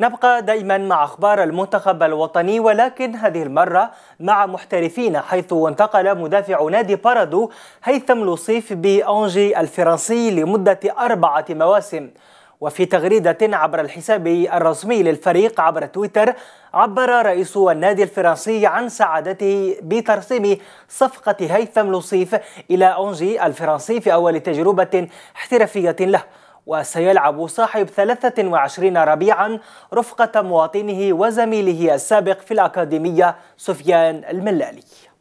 نبقى دائما مع أخبار المنتخب الوطني ولكن هذه المرة مع محترفين حيث انتقل مدافع نادي بارادو هيثم لصيف بأنجي الفرنسي لمدة أربعة مواسم وفي تغريدة عبر الحساب الرسمي للفريق عبر تويتر عبر رئيس النادي الفرنسي عن سعادته بترسيم صفقة هيثم لصيف إلى انجي الفرنسي في أول تجربة احترافية له وسيلعب صاحب 23 ربيعا رفقة مواطنه وزميله السابق في الأكاديمية سفيان الملالي